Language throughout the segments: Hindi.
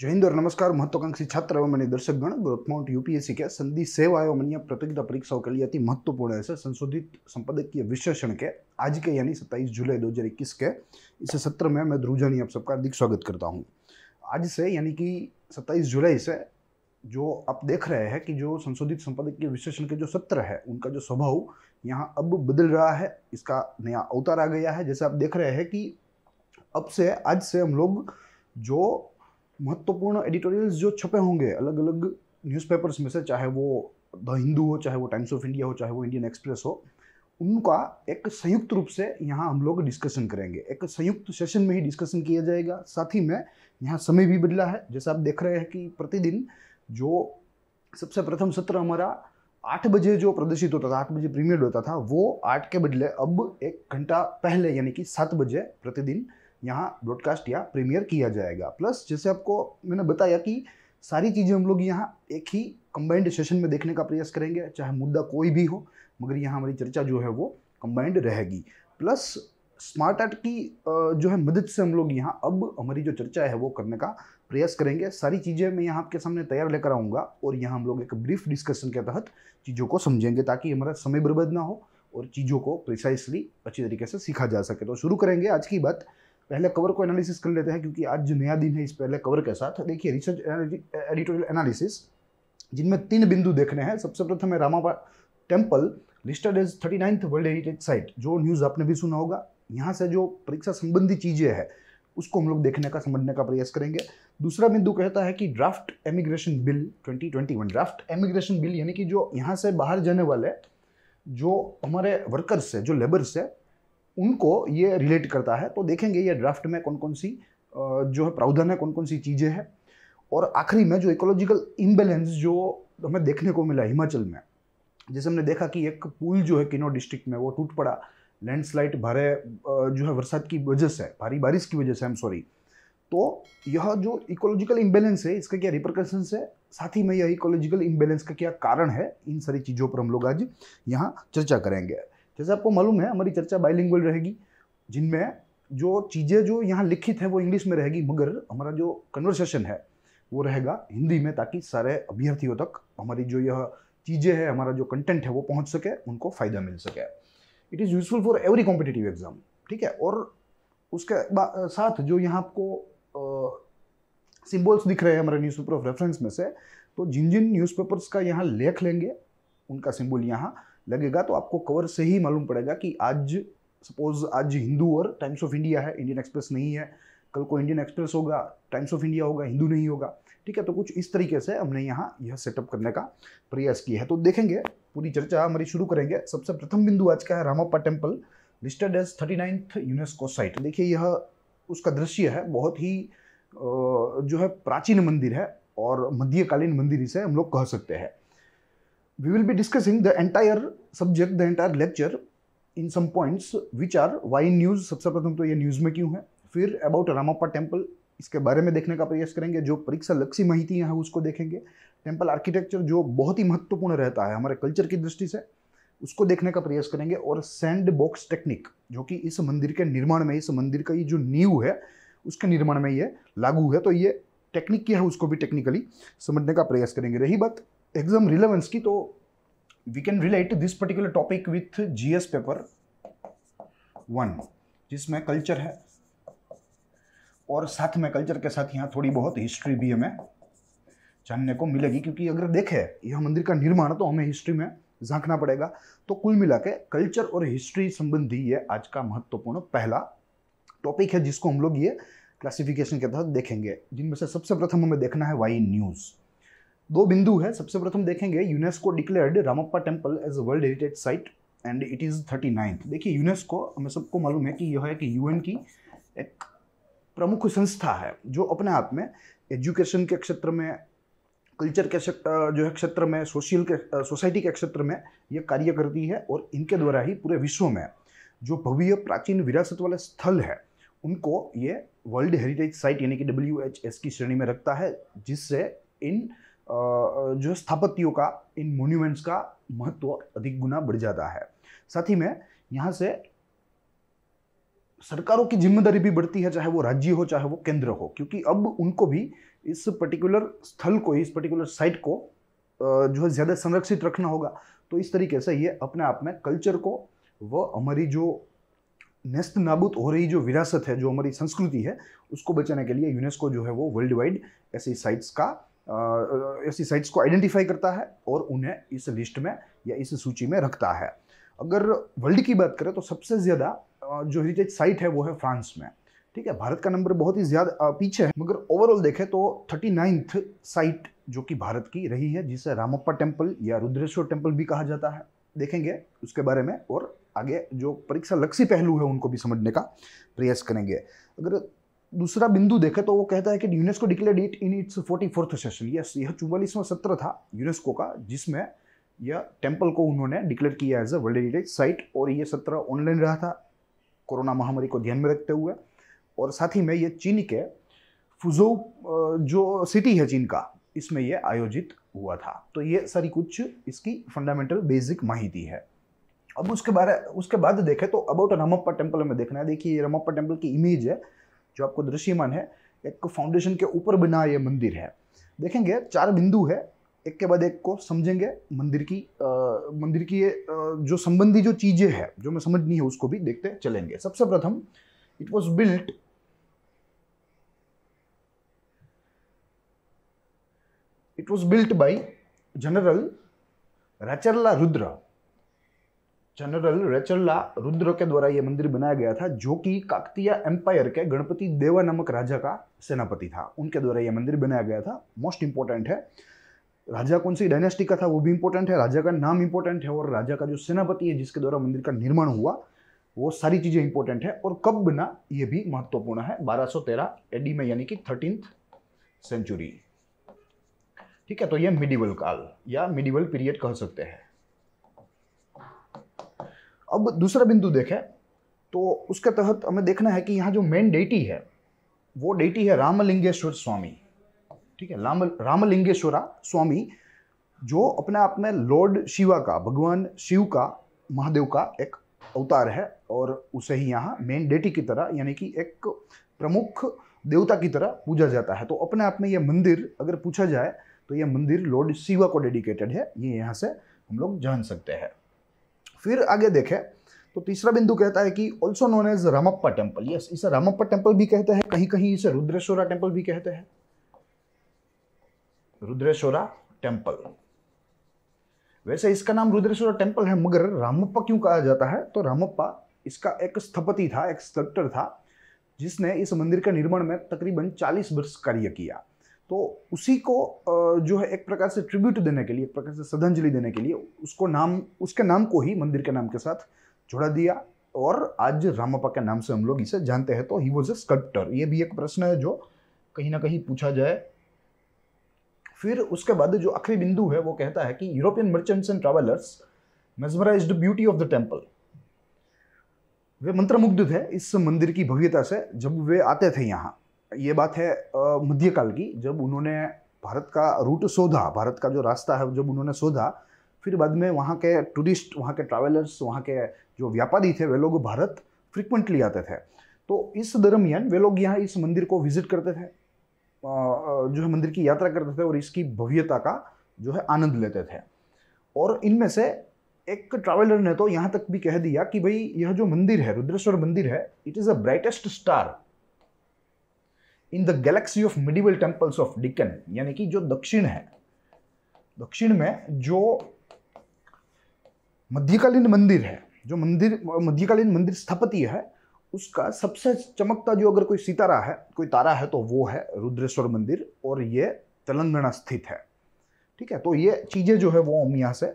जय हिंद और नमस्कार महत्वाकांक्षी छात्र एवं मैंने दर्शक गण ग्रोथ माउंट यूपीएससी के संधि सेवा एवं अन्य प्रतियोगिता परीक्षाओं के लिए अति महत्वपूर्ण है संशोधित संपादकीय विश्लेषण के आज के यानी 27 जुलाई 2021 के इस सत्र में मैं ध्रुजानी आप सबका अधिक स्वागत करता हूँ आज से यानी कि सत्ताईस जुलाई से जो आप देख रहे हैं कि जो संशोधित संपादकीय विश्लेषण के जो सत्र है उनका जो स्वभाव यहाँ अब बदल रहा है इसका नया अवतार आ गया है जैसे आप देख रहे हैं कि अब से आज से हम लोग जो महत्वपूर्ण एडिटोरियल्स जो छपे होंगे अलग अलग न्यूज़पेपर्स में से चाहे वो द हिंदू हो चाहे वो टाइम्स ऑफ इंडिया हो चाहे वो इंडियन एक्सप्रेस हो उनका एक संयुक्त रूप से यहाँ हम लोग डिस्कशन करेंगे एक संयुक्त सेशन में ही डिस्कशन किया जाएगा साथ ही में यहाँ समय भी बदला है जैसे आप देख रहे हैं कि प्रतिदिन जो सबसे प्रथम सत्र हमारा आठ बजे जो प्रदर्शित होता था आठ बजे प्रीमियर होता था वो आठ के बदले अब एक घंटा पहले यानी कि सात बजे प्रतिदिन यहाँ ब्रॉडकास्ट या प्रीमियर किया जाएगा प्लस जैसे आपको मैंने बताया कि सारी चीज़ें हम लोग यहाँ एक ही कंबाइंड सेशन में देखने का प्रयास करेंगे चाहे मुद्दा कोई भी हो मगर यहाँ हमारी चर्चा जो है वो कंबाइंड रहेगी प्लस स्मार्ट आर्ट की जो है मदद से हम लोग यहाँ अब हमारी जो चर्चा है वो करने का प्रयास करेंगे सारी चीज़ें मैं यहाँ आपके सामने तैयार लेकर आऊँगा और यहाँ हम लोग एक ब्रीफ डिस्कशन के तहत चीज़ों को समझेंगे ताकि हमारा समय बर्बाद ना हो और चीज़ों को प्रिसाइसली अच्छी तरीके से सीखा जा सके तो शुरू करेंगे आज की बात पहले कवर को एनालिसिस कर लेते हैं क्योंकि आज जो नया दिन है इस पहले कवर के साथ देखिए रिसर्च एडिटोरियल एनालिसिस जिनमें तीन बिंदु देखने हैं सबसे प्रथम है Ramappa temple listed as thirty ninth world heritage site जो न्यूज़ आपने भी सुना होगा यहाँ से जो परीक्षा संबंधी चीज़ें हैं उसको हम लोग देखने का समझने का प्रयास करेंगे दूसरा बिंदु कहता है कि draft emigration bill 2021 draft emigration bill यानी कि जो यहाँ से बाहर जाने वाले जो हमारे वर्कर्स है जो लेबर्स है उनको ये रिलेट करता है तो देखेंगे ये ड्राफ्ट में कौन कौन सी जो है प्रावधान है कौन कौन सी चीज़ें हैं और आखिरी में जो इकोलॉजिकल इम्बेलेंस जो हमें देखने को मिला हिमाचल में जैसे हमने देखा कि एक पुल जो है किन्नौर डिस्ट्रिक्ट में वो टूट पड़ा लैंडस्लाइड भारे जो है बरसात की वजह से भारी बारिश की वजह से आई एम सॉरी तो यह जो इकोलॉजिकल इम्बेलेंस है इसका क्या रिप्रकर्सन है साथ ही में यह इकोलॉजिकल इम्बेलेंस का क्या कारण है इन सारी चीज़ों पर हम लोग आज यहाँ चर्चा करेंगे जैसे आपको मालूम है हमारी चर्चा बाइलिंगुअल रहेगी जिनमें जो चीज़ें जो यहाँ लिखित है वो इंग्लिश में रहेगी मगर हमारा जो कन्वर्सेशन है वो रहेगा हिंदी में ताकि सारे अभ्यर्थियों तक हमारी जो यह चीज़ें हैं हमारा जो कंटेंट है वो पहुँच सके उनको फ़ायदा मिल सके it is useful for every competitive exam ठीक है और उसके साथ जो यहाँ आपको सिम्बल्स दिख रहे हैं हमारे न्यूज़पेपर ऑफ रेफरेंस में से तो जिन जिन न्यूज़पेपर्स का यहाँ लेख लेंगे उनका सिम्बल यहाँ लगेगा तो आपको कवर से ही मालूम पड़ेगा कि आज सपोज आज हिंदू और टाइम्स ऑफ इंडिया है इंडियन एक्सप्रेस नहीं है कल को इंडियन एक्सप्रेस होगा टाइम्स ऑफ इंडिया होगा हिंदू नहीं होगा ठीक है तो कुछ इस तरीके से हमने यहाँ यह सेटअप करने का प्रयास किया है तो देखेंगे पूरी चर्चा हमारी शुरू करेंगे सबसे प्रथम बिंदु आज का है Ramappa temple listed as thirty ninth UNESCO site देखिए यह उसका दृश्य है बहुत ही जो है प्राचीन मंदिर है और मध्यकालीन मंदिर इसे हम लोग कह सकते हैं we will be discussing the entire subject the entire lecture in some points which are why news सबसे प्रथम तो ये न्यूज़ में क्यों है फिर अबाउट रामाप्पा टेम्पल इसके बारे में देखने का प्रयास करेंगे जो परीक्षा लक्ष्य माहिती यहाँ उसको देखेंगे टेम्पल आर्किटेक्चर जो बहुत ही महत्वपूर्ण रहता है हमारे कल्चर की दृष्टि से उसको देखने का प्रयास करेंगे और सैंड बॉक्स टेक्निक जो कि इस मंदिर के निर्माण में इस मंदिर का ये जो नींव है उसके निर्माण में ये लागू है तो ये टेक्निक क्या है उसको भी टेक्निकली समझने का प्रयास करेंगे रही बात एग्जाम रिलेवेंस की तो we can relate this particular topic with GS paper one जिसमें कल्चर है और साथ में कल्चर के साथ यहाँ थोड़ी बहुत हिस्ट्री भी हमें जानने को मिलेगी क्योंकि अगर देखें यह मंदिर का निर्माण तो हमें हिस्ट्री में झांकना पड़ेगा तो कुल मिला के कल्चर और हिस्ट्री संबंधी ये आज का महत्वपूर्ण पहला टॉपिक है जिसको हम लोग ये क्लासिफिकेशन के तहत देखेंगे जिनमें से सबसे प्रथम हमें देखना है वाई न्यूज़ दो बिंदु है सबसे प्रथम देखेंगे UNESCO declared Ramappa temple as a world heritage site and it is thirty ninth देखिए यूनेस्को हमें सबको मालूम है कि यह है कि यूएन की एक प्रमुख संस्था है जो अपने आप में एजुकेशन के क्षेत्र में कल्चर के जो है क्षेत्र में सोशल के सोसाइटी के क्षेत्र में ये कार्य करती है और इनके द्वारा ही पूरे विश्व में जो भव्य प्राचीन विरासत वाले स्थल है उनको ये वर्ल्ड हेरिटेज साइट यानी कि डब्ल्यू एच एस की श्रेणी में रखता है जिससे इन जो स्थापत्यों का इन मोन्यूमेंट्स का महत्व अधिक गुना बढ़ जाता है साथ ही में यहाँ से सरकारों की जिम्मेदारी भी बढ़ती है चाहे वो राज्य हो चाहे वो केंद्र हो क्योंकि अब उनको भी इस पर्टिकुलर स्थल को इस पर्टिकुलर साइट को जो है ज़्यादा संरक्षित रखना होगा तो इस तरीके से ये अपने आप में कल्चर को व हमारी जो नेस्त नाबूद हो रही जो विरासत है जो हमारी संस्कृति है उसको बचाने के लिए यूनेस्को जो है वो वर्ल्ड वाइड ऐसी साइट्स का ऐसी साइट्स को आइडेंटिफाई करता है और उन्हें इस लिस्ट में या इस सूची में रखता है अगर वर्ल्ड की बात करें तो सबसे ज़्यादा जो हेरिटेज साइट है वो है फ्रांस में ठीक है भारत का नंबर बहुत ही ज़्यादा पीछे है मगर ओवरऑल देखें तो थर्टी नाइन्थ साइट जो कि भारत की रही है जिसे रामप्पा टेम्पल या रुद्रेश्वर टेम्पल भी कहा जाता है देखेंगे उसके बारे में और आगे जो परीक्षा लक्ष्य पहलू है उनको भी समझने का प्रयास करेंगे अगर दूसरा बिंदु देखे तो वो कहता है कि UNESCO declare it in its forty fourth session yes यह चौवालीसवां सत्र था यूनेस्को का जिसमें यह टेम्पल को उन्होंने डिक्लेयर किया as a world heritage site और यह सत्र ऑनलाइन रहा था कोरोना महामारी को ध्यान में रखते हुए और साथ ही में ये चीन के फुजो जो सिटी है चीन का इसमें यह आयोजित हुआ था तो ये सारी कुछ इसकी फंडामेंटल बेसिक माहिती है अब उसके बारे उसके बाद देखें तो अबाउट रामप्पा टेम्पल में देखना है देखिए रामप्पा टेम्पल की इमेज है जो आपको दृश्यमान है एक को फाउंडेशन के ऊपर बना ये मंदिर है देखेंगे चार बिंदु है एक के बाद एक को समझेंगे मंदिर की आ, मंदिर की ये जो संबंधी जो चीज़ें हैं जो मैं समझनी है उसको भी देखते चलेंगे सबसे प्रथम it was built it was built by general Recherla rudra general Recherla Rudra के द्वारा यह मंदिर बनाया गया था जो कि काकतीय एम्पायर के गणपति देवा नामक राजा का सेनापति था उनके द्वारा यह मंदिर बनाया गया था मोस्ट इंपॉर्टेंट है राजा कौन सी डायनेस्टी का था वो भी इंपॉर्टेंट है राजा का नाम इंपॉर्टेंट है और राजा का जो सेनापति है जिसके द्वारा मंदिर का निर्माण हुआ वो सारी चीज़ें इंपॉर्टेंट है और कब बना ये भी महत्वपूर्ण है 1213 एडी में यानी कि थर्टीन सेंचुरी ठीक है तो ये मिडिवल काल या मिडिवल पीरियड कह सकते हैं अब दूसरा बिंदु देखें तो उसके तहत हमें देखना है कि यहाँ जो मेन डेटी है वो डेटी है रामलिंगेश्वर स्वामी ठीक है राम रामलिंगेश्वरा स्वामी जो अपने आप में लॉर्ड शिवा का भगवान शिव का महादेव का एक अवतार है और उसे ही यहाँ मेन डेटी की तरह यानी कि एक प्रमुख देवता की तरह पूजा जाता है तो अपने आप में यह मंदिर अगर पूछा जाए तो यह मंदिर लॉर्ड शिवा को डेडिकेटेड है ये यहाँ से हम लोग जान सकते हैं फिर आगे देखें तो तीसरा बिंदु कहता है कि also known as Ramappa temple yes इसे रामप्पा टेम्पल भी कहते हैं कहीं कहीं इसे रुद्रेश्वरा टेम्पल भी कहते हैं रुद्रेश्वरा टेम्पल वैसे इसका नाम रुद्रेश्वरा टेम्पल है मगर रामप्पा क्यों कहा जाता है तो रामप्पा इसका एक स्थपति था एक स्ट्रक्टर था जिसने इस मंदिर के निर्माण में तकरीबन 40 वर्ष कार्य किया तो उसी को जो है एक प्रकार से ट्रिब्यूट देने के लिए एक प्रकार से श्रद्धांजलि देने के लिए उसको नाम उसके नाम को ही मंदिर के नाम के साथ जोड़ा दिया और आज रामापा के नाम से हम लोग इसे जानते हैं तो ही वॉज ए स्कल्प्टर ये भी एक प्रश्न है जो कहीं ना कहीं पूछा जाए फिर उसके बाद जो आखिरी बिंदु है वो कहता है कि European merchants and travellers mesmerize beauty of the temple वे मंत्रमुग्ध थे इस मंदिर की भव्यता से जब वे आते थे यहाँ ये बात है मध्यकाल की जब उन्होंने भारत का रूट शोधा भारत का जो रास्ता है जब उन्होंने शोधा फिर बाद में वहाँ के टूरिस्ट वहाँ के ट्रैवलर्स वहाँ के जो व्यापारी थे वे लोग भारत फ्रिक्वेंटली आते थे तो इस दरमियान वे लोग यहाँ इस मंदिर को विजिट करते थे जो है मंदिर की यात्रा करते थे और इसकी भव्यता का जो है आनंद लेते थे और इनमें से एक ट्रैवलर ने तो यहाँ तक भी कह दिया कि भाई यह जो मंदिर है रुद्रेश्वर मंदिर है it is the brightest star in the galaxy of medieval temples of Deccan यानी कि जो दक्षिण है दक्षिण में जो मध्यकालीन मंदिर है जो मंदिर मध्यकालीन मंदिर स्थापति है उसका सबसे चमकता जो अगर कोई सितारा है कोई तारा है तो वो है रुद्रेश्वर मंदिर और ये तेलंगाना स्थित है ठीक है तो ये चीज़ें जो है वो हम यहाँ से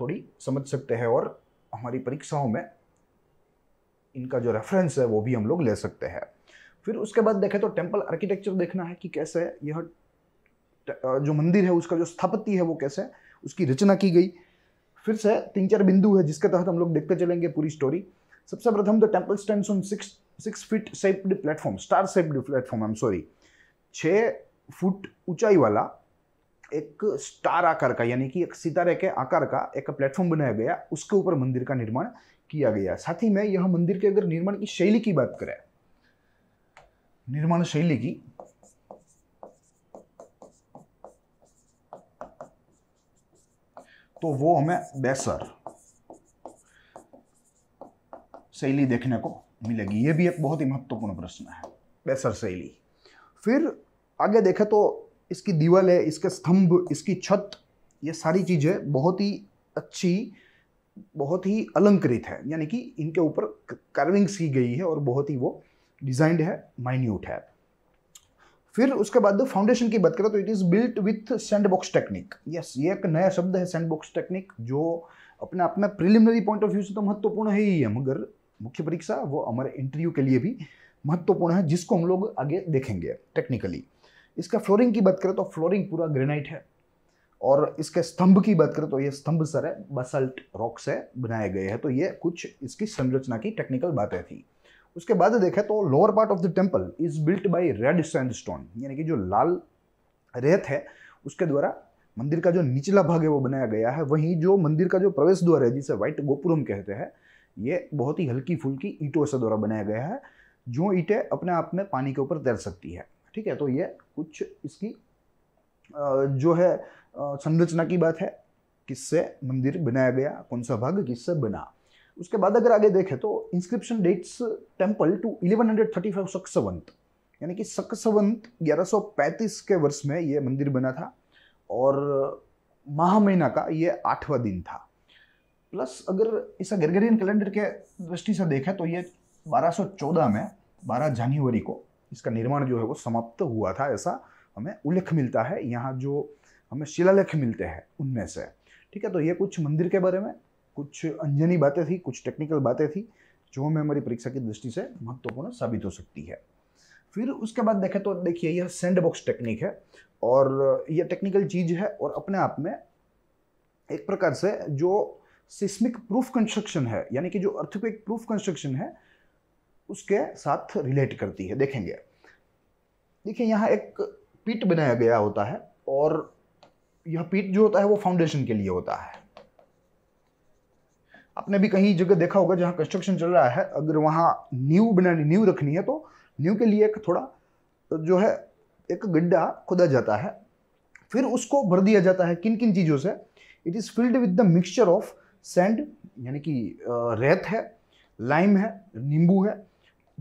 थोड़ी समझ सकते हैं और हमारी परीक्षाओं में इनका जो रेफरेंस है वो भी हम लोग ले सकते हैं फिर उसके बाद देखें तो टेम्पल आर्किटेक्चर देखना है कि कैसे यह जो मंदिर है उसका जो स्थापति है वो कैसे उसकी रचना की गई फिर से तीन चार बिंदु है जिसके तहत हम लोग देखते चलेंगे पूरी स्टोरी सबसे प्रथम तो temple stand on six six feet shaped platform star shaped platform I am sorry छः फुट ऊंचाई वाला एक स्टार आकार का यानी कि एक सितारे के आकार का एक प्लेटफॉर्म बनाया गया उसके ऊपर मंदिर का निर्माण किया गया साथ ही में यह मंदिर के अगर निर्माण की शैली की बात करें निर्माण शैली की तो वो हमें बेसर शैली देखने को मिलेगी ये भी एक बहुत ही महत्वपूर्ण प्रश्न है बेसर शैली फिर आगे देखें तो इसकी दीवाल है इसके स्तंभ इसकी छत ये सारी चीज़ें बहुत ही अच्छी बहुत ही अलंकृत है यानी कि इनके ऊपर कार्विंग्स की गई है और बहुत ही वो डिजाइंड है माइन्यूट है फिर उसके बाद फाउंडेशन की बात करें तो it is built with sandbox technique yes ये एक नया शब्द है सैंडबॉक्स टेक्निक जो अपने आप में प्रिलिमिनरी पॉइंट ऑफ व्यू से तो महत्वपूर्ण है ही है मगर मुख्य परीक्षा वो हमारे इंटरव्यू के लिए भी महत्वपूर्ण है जिसको हम लोग आगे देखेंगे टेक्निकली इसका फ्लोरिंग की बात करें तो फ्लोरिंग पूरा ग्रेनाइट है और इसके स्तंभ की बात करें तो ये स्तंभ सर है बसल्ट रॉक से बनाए गए हैं तो ये कुछ इसकी संरचना की टेक्निकल बातें थी उसके बाद देखें तो lower part of the temple is built by red sandstone यानी कि जो लाल रेत है उसके द्वारा मंदिर का जो निचला भाग है वो बनाया गया है वहीं जो मंदिर का जो प्रवेश द्वार है जिसे व्हाइट गोपुरम कहते हैं ये बहुत ही हल्की फुल्की ईटों से द्वारा बनाया गया है जो ईटें अपने आप में पानी के ऊपर तैर सकती है ठीक है तो ये कुछ इसकी जो है संरचना की बात है किससे मंदिर बनाया गया कौन सा भाग किससे बना उसके बाद अगर आगे देखें तो inscription dates temple to five सक्सवंत यानी कि सक्सवंत पैंतीस के वर्ष में ये मंदिर बना था और माह महीना का ये आठवां दिन था प्लस अगर इसे गर्गरियन कैलेंडर के दृष्टि से देखें तो ये 1214 में 12 जनवरी को इसका निर्माण जो है वो समाप्त हुआ था ऐसा हमें उल्लेख मिलता है यहाँ जो हमें शिलालेख मिलते हैं उनमें से ठीक है तो ये कुछ मंदिर के बारे में कुछ अनजनी बातें थी कुछ टेक्निकल बातें थी जो हमें हमारी परीक्षा की दृष्टि से महत्वपूर्ण साबित हो सकती है फिर उसके बाद देखें तो देखिए यह सेंडबॉक्स बॉक्स टेक्निक है और यह टेक्निकल चीज़ है और अपने आप में एक प्रकार से जो सिस्मिक प्रूफ कंस्ट्रक्शन है यानी कि जो अर्थक्वेक प्रूफ कंस्ट्रक्शन है उसके साथ रिलेट करती है देखेंगे देखिए यहाँ एक पीट बनाया गया होता है और यह पीट जो होता है वो फाउंडेशन के लिए होता है आपने भी कहीं जगह देखा होगा जहाँ कंस्ट्रक्शन चल रहा है अगर वहाँ न्यू बनानी न्यू रखनी है तो न्यू के लिए एक थोड़ा तो जो है एक गड्ढा खोदा जाता है फिर उसको भर दिया जाता है किन किन चीज़ों से it is filled with the mixture of sand यानी कि रेत है लाइम है नींबू है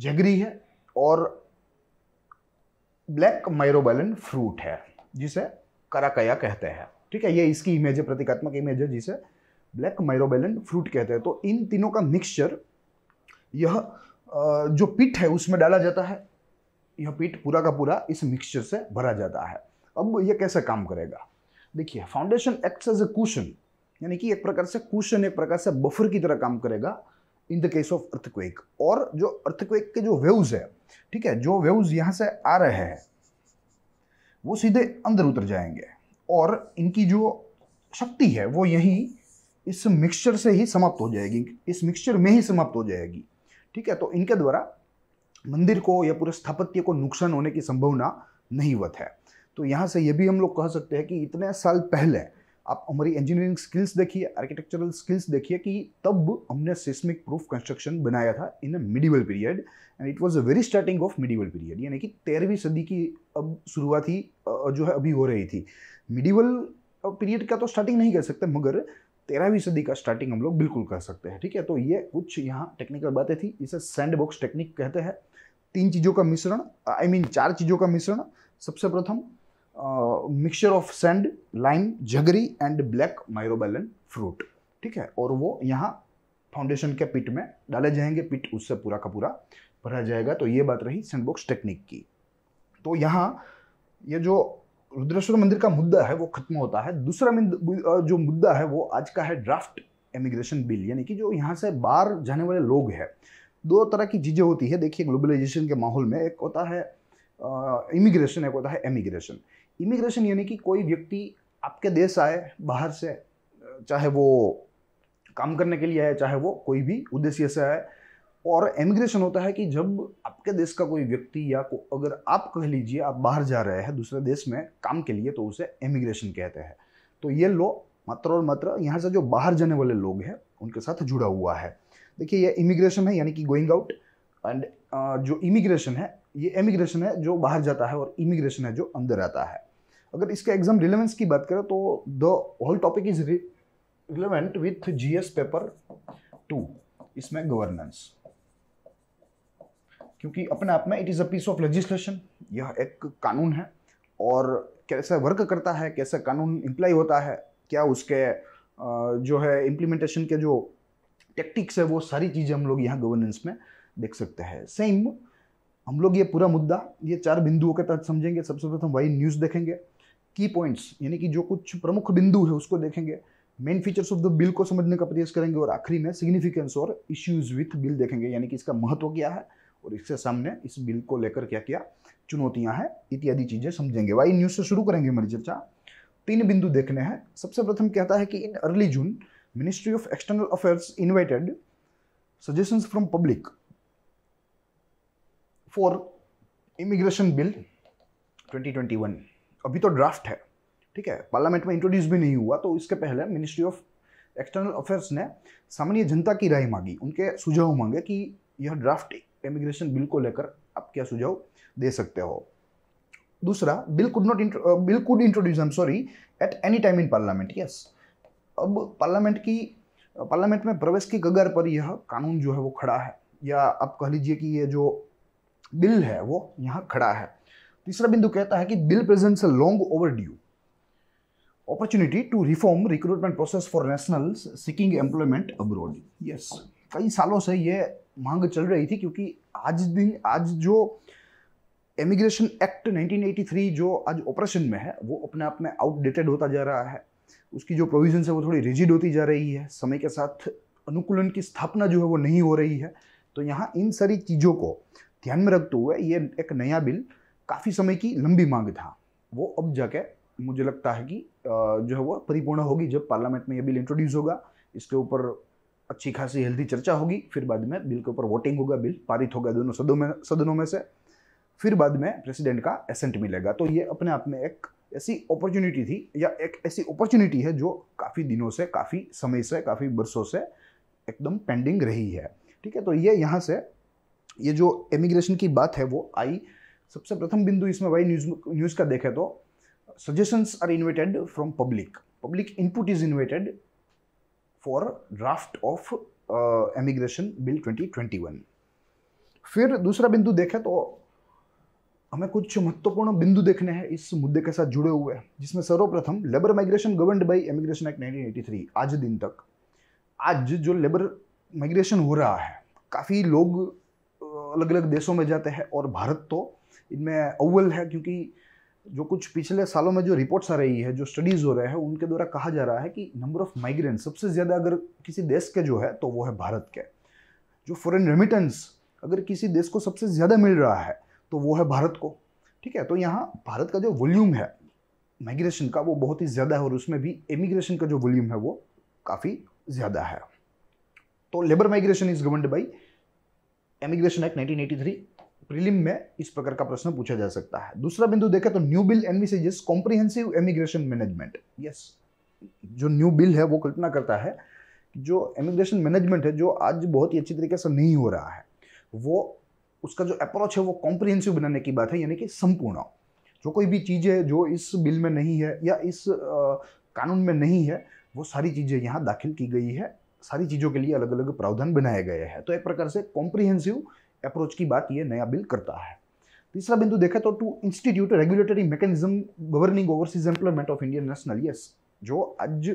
जगरी है और ब्लैक माइरोबैलन फ्रूट है जिसे कराकया कहते हैं ठीक है ये इसकी इमेज है प्रतीकात्मक इमेज है जिसे ब्लैक माइरोबेलन फ्रूट कहते हैं तो इन तीनों का मिक्सचर यह जो पिट है उसमें डाला जाता है यह पिट पूरा का पूरा इस मिक्सचर से भरा जाता है अब यह कैसे काम करेगा देखिए foundation acts as a cushion यानी कि एक प्रकार से कुशन एक प्रकार से बफर की तरह काम करेगा in the case of earthquake और जो अर्थक्वेक के जो वेव्स है ठीक है जो वेव्स यहाँ से आ रहे हैं वो सीधे अंदर उतर जाएंगे और इनकी जो शक्ति है वो यहीं इस मिक्सचर से ही समाप्त हो जाएगी इस मिक्सचर में ही समाप्त हो जाएगी ठीक है तो इनके द्वारा मंदिर को या पूरे स्थापत्य को नुकसान होने की संभावना नहीं वत है तो यहाँ से ये भी हम लोग कह सकते हैं कि इतने साल पहले आप हमारी इंजीनियरिंग स्किल्स देखिए आर्किटेक्चरल स्किल्स देखिए कि तब हमने सिस्मिक प्रूफ कंस्ट्रक्शन बनाया था in medieval period and it was a very starting of medieval period यानी कि तेरहवीं सदी की अब शुरुआत ही जो है अभी हो रही थी मिडिवल पीरियड का तो स्टार्टिंग नहीं कर सकते मगर तेरहवीं सदी का स्टार्टिंग हम लोग बिल्कुल कर सकते हैं ठीक है तो ये कुछ यहाँ टेक्निकल बातें थी इसे सैंड बॉक्स टेक्निक कहते हैं तीन चीज़ों का मिश्रण आई मीन चार चीज़ों का मिश्रण सबसे प्रथम mixture of sand lime jaggery and black myrobalan fruit ठीक है और वो यहाँ फाउंडेशन के पिट में डाले जाएंगे पिट उससे पूरा का पूरा भरा जाएगा तो ये बात रही सैंडबॉक्स टेक्निक की तो यहाँ ये जो रुद्रेश्वर मंदिर का मुद्दा है वो खत्म होता है दूसरा जो मुद्दा है वो आज का है ड्राफ्ट इमिग्रेशन बिल यानी कि जो यहाँ से बाहर जाने वाले लोग हैं दो तरह की चीज़ें होती है देखिए ग्लोबलाइजेशन के माहौल में एक होता है इमिग्रेशन एक होता है एमिग्रेशन इमिग्रेशन यानी कि कोई व्यक्ति आपके देश आए बाहर से चाहे वो काम करने के लिए आए चाहे वो कोई भी उद्देश्य से आए और इमिग्रेशन होता है कि जब आपके देश का कोई व्यक्ति या को अगर आप कह लीजिए आप बाहर जा रहे हैं दूसरे देश में काम के लिए तो उसे इमिग्रेशन कहते हैं तो ये लॉ मात्र और मात्र यहाँ से जो बाहर जाने वाले लोग हैं उनके साथ जुड़ा हुआ है देखिए ये इमिग्रेशन है यानी कि गोइंग आउट एंड जो इमिग्रेशन है ये इमिग्रेशन है जो बाहर जाता है और इमिग्रेशन है जो अंदर आता है अगर इसके एग्जाम रिलेवेंस की बात करें तो the whole topic is relevant with G paper two इसमें गवर्नेंस क्योंकि अपने आप में it is a piece of legislation यह एक कानून है और कैसा वर्क करता है कैसा कानून इम्प्लाई होता है क्या उसके जो है इम्प्लीमेंटेशन के जो टेक्टिक्स है वो सारी चीज़ें हम लोग यहाँ गवर्नेंस में देख सकते हैं सेम हम लोग ये पूरा मुद्दा ये चार बिंदुओं के तहत समझेंगे सबसे प्रथम वही न्यूज़ देखेंगे की पॉइंट्स यानी कि जो कुछ प्रमुख बिंदु है उसको देखेंगे main features of the bill को समझने का प्रयास करेंगे और आखिरी में सिग्निफिकेंस और इश्यूज विथ बिल देखेंगे यानी कि इसका महत्व क्या है और इससे सामने इस बिल को लेकर क्या क्या चुनौतियां हैं इत्यादि चीज़ें समझेंगे वाई न्यूज़ से शुरू करेंगे हमारी चर्चा तीन बिंदु देखने हैं सबसे प्रथम कहता है कि in early June Ministry of External Affairs invited suggestion from public for immigration bill 2021 अभी तो ड्राफ्ट है ठीक है पार्लियामेंट में इंट्रोड्यूस भी नहीं हुआ तो इसके पहले मिनिस्ट्री ऑफ एक्सटर्नल अफेयर्स ने सामान्य जनता की राय मांगी उनके सुझाव मांगे कि यह ड्राफ्ट इमिग्रेशन बिल को लेकर आप क्या सुझाव दे सकते हो दूसरा bill could not bill could introduce I am sorry at any time in parliament yes अब पार्लियामेंट की पार्लियामेंट में प्रवेश की गगर पर यह कानून जो है वो खड़ा है या आप कह लीजिए कि ये जो बिल है वो यहाँ खड़ा है तीसरा बिंदु कहता है कि bill presents a long overdue opportunity to reform recruitment process for nationals seeking employment abroad yes कई सालों से ये मांग चल रही थी क्योंकि आज दिन आज जो इमिग्रेशन एक्ट 1983 जो आज ऑपरेशन में है वो अपने आप में आउटडेटेड होता जा रहा है उसकी जो प्रोविजन है वो थोड़ी रिजिड होती जा रही है समय के साथ अनुकूलन की स्थापना जो है वो नहीं हो रही है तो यहाँ इन सारी चीज़ों को ध्यान में रखते हुए ये एक नया बिल काफ़ी समय की लंबी मांग था वो अब जाके मुझे लगता है कि जो है वो परिपूर्ण होगी जब पार्लियामेंट में ये बिल इंट्रोड्यूस होगा इसके ऊपर अच्छी खासी हेल्दी चर्चा होगी फिर बाद में बिल के ऊपर वोटिंग होगा बिल पारित होगा दोनों सदनों में सदनों में से फिर बाद में प्रेसिडेंट का एसेंट मिलेगा तो ये अपने आप में एक ऐसी अपॉर्चुनिटी थी या एक ऐसी अपॉर्चुनिटी है जो काफ़ी दिनों से काफ़ी समय से काफ़ी वर्षों से एकदम पेंडिंग रही है ठीक है तो ये यहाँ से ये जो इमिग्रेशन की बात है वो आई सबसे प्रथम बिंदु इसमें भाई न्यूज़ न्यूज़ का देखें तो suggestions are invited from public public input is invited for draft of emigration bill 2021 फिर दूसरा बिंदु देखें तो हमें कुछ महत्वपूर्ण बिंदु देखने हैं इस मुद्दे के साथ जुड़े हुए जिसमें सर्वप्रथम labour migration govern by emigration act 1983 आज दिन तक आज जो लेबर माइग्रेशन हो रहा है काफ़ी लोग अलग अलग देशों में जाते हैं और भारत तो इनमें अव्वल है क्योंकि जो कुछ पिछले सालों में जो रिपोर्ट्स आ रही है जो स्टडीज़ हो रहे हैं उनके द्वारा कहा जा रहा है कि नंबर ऑफ़ माइग्रेंट सबसे ज़्यादा अगर किसी देश के जो है तो वो है भारत के जो फॉरेन रेमिटेंस अगर किसी देश को सबसे ज़्यादा मिल रहा है तो वो है भारत को ठीक है तो यहाँ भारत का जो वॉल्यूम है माइग्रेशन का वो बहुत ही ज़्यादा है और उसमें भी इमिग्रेशन का जो वॉल्यूम है वो काफ़ी ज़्यादा है तो labour migration is governed by immigration act 1983 prelim में इस प्रकार का प्रश्न पूछा जा सकता है दूसरा बिंदु देखें तो new bill envisages comprehensive immigration management yes जो न्यू बिल है वो कल्पना करता है जो इमिग्रेशन मैनेजमेंट है जो आज बहुत ही अच्छी तरीके से नहीं हो रहा है वो उसका जो अप्रोच है वो कॉम्प्रिहेंसिव बनाने की बात है यानी कि संपूर्ण जो कोई भी चीज़ें जो इस बिल में नहीं है या इस कानून में नहीं है वो सारी चीज़ें यहाँ दाखिल की गई है सारी चीज़ों के लिए अलग अलग प्रावधान बनाए गए हैं तो एक प्रकार से कॉम्प्रिहेंसिव अप्रोच की बात ये नया बिल करता है तीसरा बिंदु देखा तो to institute regulatory mechanism governing overseas employment of Indian national yes जो आज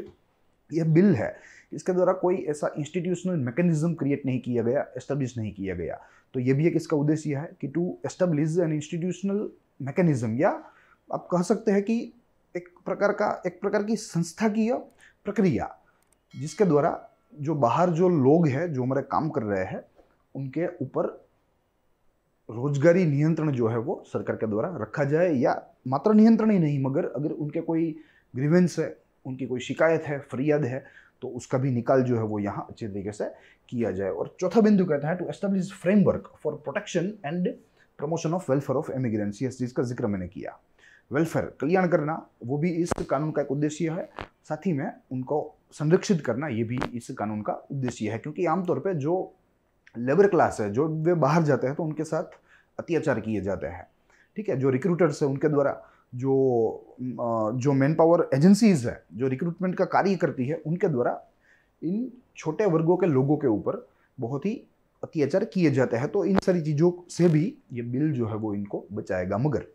यह बिल है इसके द्वारा कोई ऐसा इंस्टीट्यूशनल मैकेनिज्म क्रिएट नहीं किया गया एस्टेब्लिश नहीं किया गया तो यह भी एक इसका उद्देश्य है कि to establish an institutional mechanism या आप कह सकते हैं कि एक प्रकार का एक प्रकार की संस्था की प्रक्रिया जिसके द्वारा जो बाहर जो लोग हैं जो हमारे काम कर रहे हैं उनके ऊपर रोजगारी नियंत्रण जो है वो सरकार के द्वारा रखा जाए या मात्र नियंत्रण ही नहीं मगर अगर उनके कोई ग्रीवेंस है उनकी कोई शिकायत है फरियाद है तो उसका भी निकाल जो है वो यहाँ अच्छे तरीके से किया जाए और चौथा बिंदु कहता है to establish framework for protection and promotion of welfare of immigrants चीज़ का जिक्र मैंने किया वेलफेयर कल्याण करना वो भी इस कानून का एक उद्देश्य है साथ ही में उनको संरक्षित करना ये भी इस कानून का उद्देश्य है क्योंकि आमतौर पर जो लेबर क्लास है जो वे बाहर जाते हैं तो उनके साथ अत्याचार किए जाते हैं ठीक है जो रिक्रूटर्स है उनके द्वारा जो जो मैन पावर एजेंसीज है जो रिक्रूटमेंट का कार्य करती है उनके द्वारा इन छोटे वर्गों के लोगों के ऊपर बहुत ही अत्याचार किए जाते हैं तो इन सारी चीज़ों से भी ये बिल जो है वो इनको बचाएगा मगर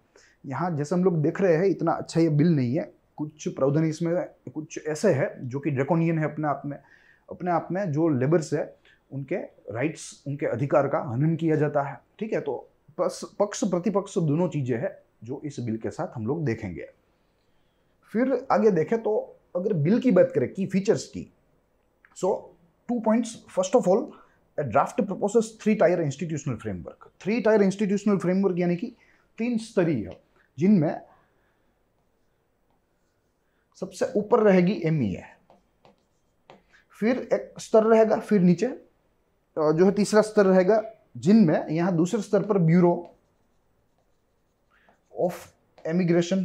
यहाँ जैसे हम लोग देख रहे हैं इतना अच्छा ये बिल नहीं है कुछ प्रावधान इसमें कुछ ऐसे है जो कि ड्रेकोनियन है अपने आप में अपने आप में जो लेबर्स है उनके राइट्स उनके अधिकार का हनन किया जाता है ठीक है तो पक्ष प्रतिपक्ष दोनों चीज़ें हैं जो इस बिल के साथ हम लोग देखेंगे फिर आगे देखें तो अगर बिल की बात करें की फीचर्स की so two points first of all draft proposes three tier institutional framework three tier institutional framework यानी कि तीन स्तरीय जिनमें सबसे ऊपर रहेगी एम e फिर एक स्तर रहेगा फिर नीचे जो है तीसरा स्तर रहेगा जिनमें यहां दूसरे स्तर पर ब्यूरो ऑफ एमिग्रेशन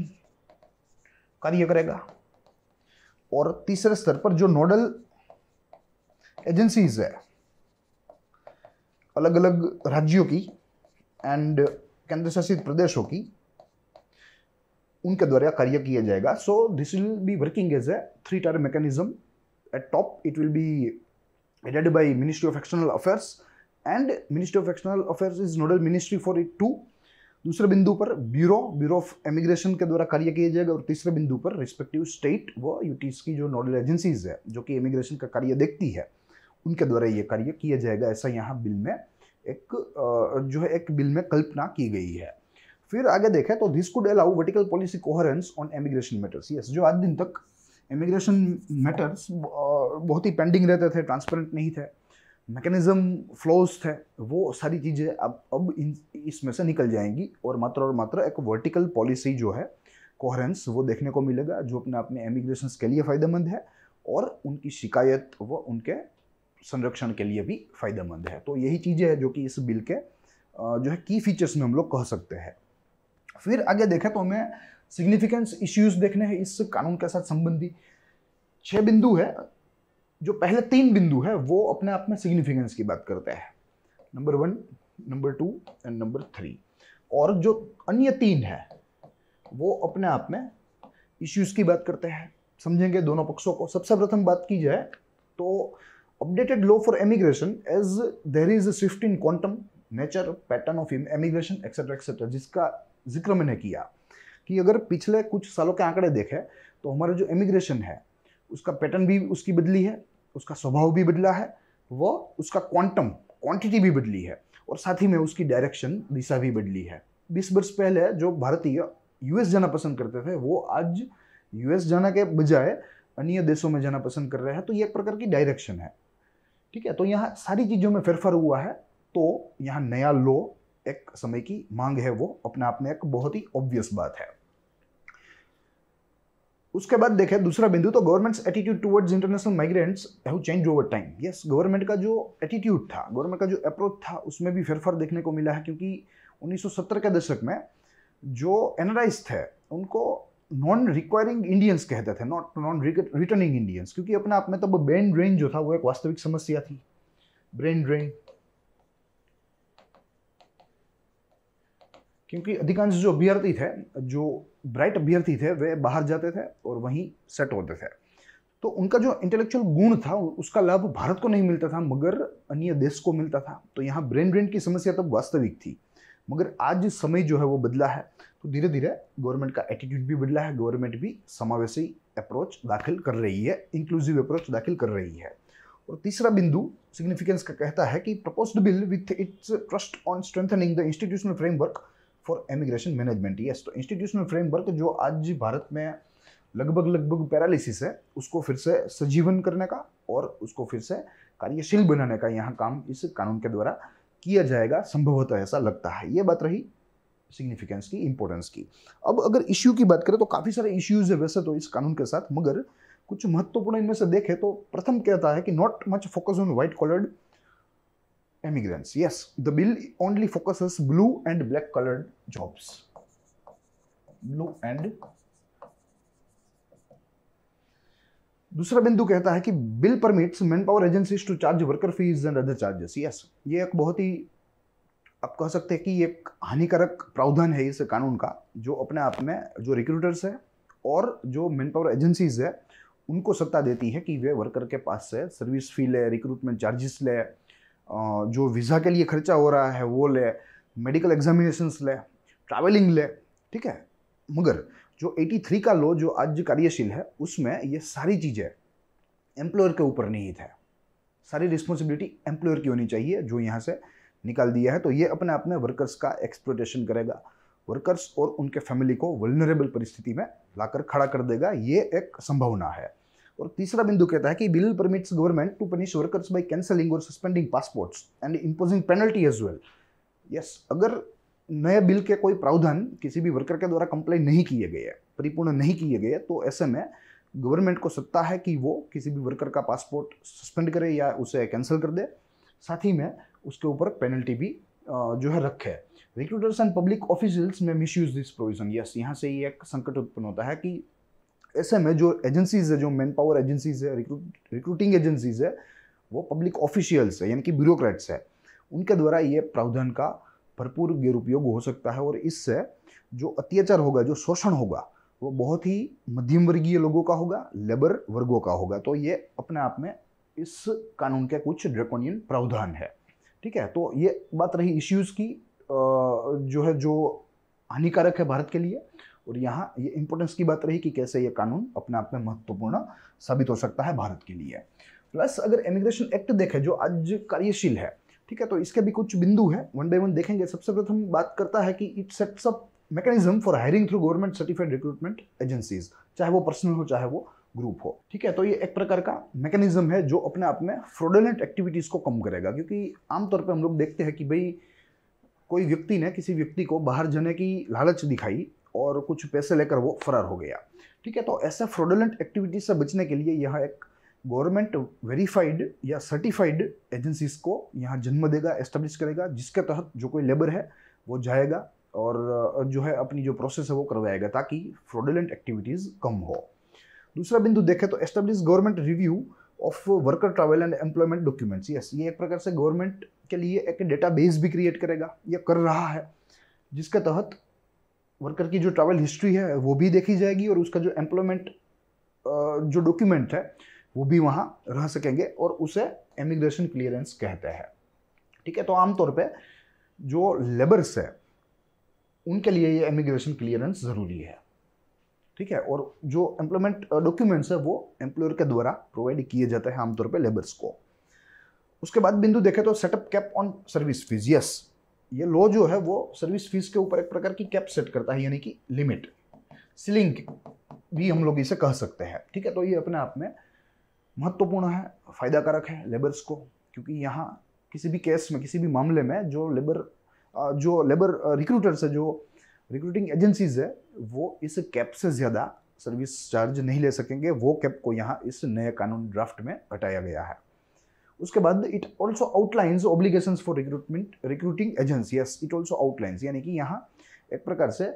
कार्य करेगा और तीसरे स्तर पर जो नोडल एजेंसीज है अलग अलग राज्यों की एंड केंद्र शासित प्रदेशों की उनके द्वारा कार्य किया जाएगा so this will be working as a three tier mechanism at top it will be headed by Ministry of External Affairs and Ministry of External Affairs is nodal ministry for it too. दूसरे बिंदु पर ब्यूरो ब्यूरो ऑफ इमिग्रेशन के द्वारा कार्य किया जाएगा और तीसरे बिंदु पर रिस्पेक्टिव स्टेट व यूटीज की जो नोडल एजेंसीज है जो कि इमिग्रेशन का कार्य देखती है उनके द्वारा ये कार्य किया जाएगा ऐसा यहाँ बिल में एक जो है एक बिल में कल्पना की गई है फिर आगे देखें तो this could allow vertical policy coherence on immigration matters yes जो आज दिन तक इमिग्रेशन मैटर्स बहुत ही पेंडिंग रहते थे ट्रांसपेरेंट नहीं थे मैकेनिज्म फ्लोज थे वो सारी चीज़ें अब अब इन इसमें से निकल जाएंगी और मात्र और मात्र एक वर्टिकल पॉलिसी जो है कोहरेंस वो देखने को मिलेगा जो अपने अपने इमिग्रेशन के लिए फ़ायदेमंद है और उनकी शिकायत व उनके संरक्षण के लिए भी फ़ायदेमंद है तो यही चीज़ें हैं जो कि इस बिल के जो है की फीचर्स में हम लोग कह सकते हैं फिर आगे देखें तो हमें सिग्निफिकेंस इश्यूज देखने हैं इस कानून के साथ संबंधी छह बिंदु है जो पहले तीन बिंदु है वो अपने आप में सिग्निफिकेंस की बात करते हैं number one number two and number three और जो अन्य तीन है वो अपने आप में इश्यूज की बात करते हैं समझेंगे दोनों पक्षों को सबसे प्रथम बात की जाए तो updated law for emigration as there is swift shift in quantum nature pattern of emigration etcetera etcetera जिसका जिक्र मैंने किया कि अगर पिछले कुछ सालों के आंकड़े देखें तो हमारा जो इमिग्रेशन है उसका पैटर्न भी उसकी बदली है उसका स्वभाव भी बदला है वो उसका क्वांटम क्वांटिटी भी बदली है और साथ ही में उसकी डायरेक्शन दिशा भी बदली है बीस वर्ष पहले जो भारतीय यूएस जाना पसंद करते थे वो आज यूएस जाना के बजाय अन्य देशों में जाना पसंद कर रहे हैं तो ये एक प्रकार की डायरेक्शन है ठीक है तो यहाँ सारी चीज़ों में फेरफार हुआ है तो यहाँ नया लो एक समय की मांग है वो अपने आप में एक बहुत ही ऑब्वियस बात है उसके बाद देखें दूसरा बिंदु तो government's attitude towards international migrants have change over time yes government का जो एटीट्यूड था गवर्नमेंट का जो अप्रोच था उसमें भी फेरफार देखने को मिला है क्योंकि 1970 के दशक में जो एनराइज थे उनको नॉन रिक्वायरिंग इंडियंस कहते थे नॉट नॉन रिटर्निंग इंडियंस क्योंकि अपने आप में तब ब्रेन ड्रेन जो था वो एक वास्तविक समस्या थी ब्रेन ड्रेन क्योंकि अधिकांश जो अभ्यर्थी थे जो ब्राइट अभ्यर्थी थे वे बाहर जाते थे और वहीं सेट होते थे तो उनका जो इंटेलेक्चुअल गुण था उसका लाभ भारत को नहीं मिलता था मगर अन्य देश को मिलता था तो यहाँ ब्रेन ड्रेन की समस्या तब वास्तविक थी मगर आज समय जो है वो बदला है तो धीरे धीरे गवर्नमेंट का एटीट्यूड भी बदला है गवर्नमेंट भी समावेशी अप्रोच दाखिल कर रही है इंक्लूसिव अप्रोच दाखिल कर रही है और तीसरा बिंदु सिग्निफिकेंस का कहता है कि proposed bill with its trust on strengthening the institutional framework for immigration management yes तो इंस्टीट्यूशनल फ्रेमवर्क जो आज भारत में लगभग लगभग पैरालिसिस है उसको फिर से सजीवन करने का और उसको फिर से कार्यशील बनाने का यहाँ काम इस कानून के द्वारा किया जाएगा संभवतः ऐसा लगता है ये बात रही सिग्निफिकेंस की इंपॉर्टेंस की अब अगर इश्यू की बात करें तो काफ़ी सारे इश्यूज है वैसे तो इस कानून के साथ मगर कुछ महत्वपूर्ण इनमें से देखें तो प्रथम कहता है कि not much focus on white collared immigrants. Yes, the bill only focuses blue and black colored jobs. Blue and दूसरा बिंदु कहता है कि bill permits man power agencies to charge worker fees and other charges yes ये एक बहुत ही आप कह सकते हैं कि ये एक हानिकारक प्रावधान है इस कानून का जो अपने आप में जो रिक्रूटर्स है और जो मैन पावर एजेंसीज है उनको सत्ता देती है कि वे वर्कर के पास से सर्विस फी ले रिक्रूटमेंट चार्जेस ले जो वीज़ा के लिए खर्चा हो रहा है वो ले मेडिकल एग्जामिनेशंस ले ट्रैवलिंग ले ठीक है मगर जो 83 का लॉ जो आज कार्यशील है उसमें ये सारी चीज़ें एम्प्लॉयर के ऊपर निहित है सारी रिस्पॉन्सिबिलिटी एम्प्लॉयर की होनी चाहिए जो यहाँ से निकाल दिया है तो ये अपने आप में वर्कर्स का एक्सप्लोटेशन करेगा वर्कर्स और उनके फैमिली को वलनरेबल परिस्थिति में लाकर खड़ा कर देगा ये एक संभावना है और तीसरा बिंदु कहता है कि bill permits government to punish workers by cancelling और suspending passports and imposing penalty as well yes अगर नए बिल के कोई प्रावधान किसी भी वर्कर के द्वारा कंप्लाई नहीं किए गए परिपूर्ण नहीं किए गए तो ऐसे में गवर्नमेंट को सत्ता है कि वो किसी भी वर्कर का पासपोर्ट सस्पेंड करे या उसे कैंसिल कर दे साथ ही में उसके ऊपर पेनल्टी भी जो है रखे रिक्रूटर्स एंड पब्लिक ऑफिशियल्स में misuse this provision yes यहाँ से ये एक संकट उत्पन्न होता है कि ऐसे में जो एजेंसीज है जो मैन पावर एजेंसीज है रिक्रूटिंग एजेंसीज है वो पब्लिक ऑफिशियल्स है यानी कि ब्यूरोक्रेट्स है उनके द्वारा ये प्रावधान का भरपूर दुरुपयोग हो सकता है और इससे जो अत्याचार होगा जो शोषण होगा वो बहुत ही मध्यम वर्गीय लोगों का होगा लेबर वर्गों का होगा तो ये अपने आप में इस कानून के कुछ ड्रेकोनियन प्रावधान है ठीक है तो ये बात रही इश्यूज़ की जो है जो हानिकारक है भारत के लिए और यहाँ ये इंपोर्टेंस की बात रही कि कैसे ये कानून अपने आप में महत्वपूर्ण साबित हो सकता है भारत के लिए प्लस अगर इमिग्रेशन एक्ट देखें जो आज कार्यशील है ठीक है तो इसके भी कुछ बिंदु है वन बाई वन देखेंगे सबसे प्रथम बात करता है कि it sets up mechanism for hiring through government certified recruitment agencies चाहे वो पर्सनल हो चाहे वो ग्रुप हो ठीक है तो ये एक प्रकार का मैकेनिज्म है जो अपने आप में फ्रॉडलेंट एक्टिविटीज़ को कम करेगा क्योंकि आमतौर पर हम लोग देखते हैं कि भाई कोई व्यक्ति ने किसी व्यक्ति को बाहर जाने की लालच दिखाई और कुछ पैसे लेकर वो फरार हो गया ठीक है तो ऐसे फ्रॉडुलेंट एक्टिविटीज से बचने के लिए यह एक गवर्नमेंट वेरीफाइड या सर्टिफाइड एजेंसीज को यहाँ जन्म देगा एस्टेब्लिश करेगा जिसके तहत जो कोई लेबर है वो जाएगा और जो है अपनी जो प्रोसेस है वो करवाएगा ताकि फ्रॉडलेंट एक्टिविटीज़ कम हो दूसरा बिंदु देखें तो establish government review of worker travel and employment documents yes ये एक प्रकार से गवर्नमेंट के लिए एक डेटा बेस भी क्रिएट करेगा या कर रहा है जिसके तहत वर्कर की जो ट्रैवल हिस्ट्री है वो भी देखी जाएगी और उसका जो एम्प्लॉयमेंट जो डॉक्यूमेंट है वो भी वहाँ रह सकेंगे और उसे इमिग्रेशन क्लियरेंस कहते हैं ठीक है तो आमतौर पे जो लेबर्स है उनके लिए ये इमिग्रेशन क्लियरेंस ज़रूरी है ठीक है और जो एम्प्लॉयमेंट डॉक्यूमेंट्स है वो एम्प्लॉयर के द्वारा प्रोवाइड किए जाते हैं आमतौर पर लेबर्स को उसके बाद बिंदु देखें तो set up cap on service fees yes ये लॉ जो है वो सर्विस फीस के ऊपर एक प्रकार की कैप सेट करता है यानी कि लिमिट सीलिंग भी हम लोग इसे कह सकते हैं ठीक है तो ये अपने आप में महत्वपूर्ण है फायदाकारक है लेबर्स को क्योंकि यहाँ किसी भी केस में किसी भी मामले में जो लेबर जो लेबर रिक्रूटर्स है जो रिक्रूटिंग एजेंसीज है वो इस कैप से ज़्यादा सर्विस चार्ज नहीं ले सकेंगे वो कैप को यहाँ इस नए कानून ड्राफ्ट में हटाया गया है उसके बाद it also outlines obligation for recruitment recruiting agency yes it also outlines यानी कि यहाँ एक प्रकार से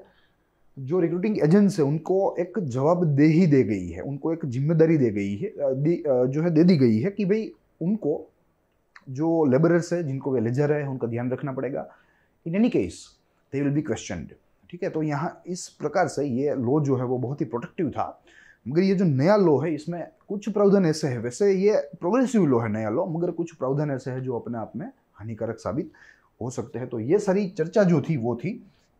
जो रिक्रूटिंग एजेंट्स है उनको एक जवाबदेही दे गई है उनको एक जिम्मेदारी दे गई है जो है दे दी गई है कि भाई उनको जो लेबरर्स है जिनको वे ले जा रहे हैं उनका ध्यान रखना पड़ेगा in any case they will be question ठीक है तो यहाँ इस प्रकार से ये लॉ जो है वो बहुत ही प्रोटेक्टिव था मगर ये जो नया लॉ है इसमें कुछ प्रावधान ऐसे है वैसे ये प्रोग्रेसिव लॉ है नया लॉ मगर कुछ प्रावधान ऐसे है जो अपने आप में हानिकारक साबित हो सकते हैं तो ये सारी चर्चा जो थी वो थी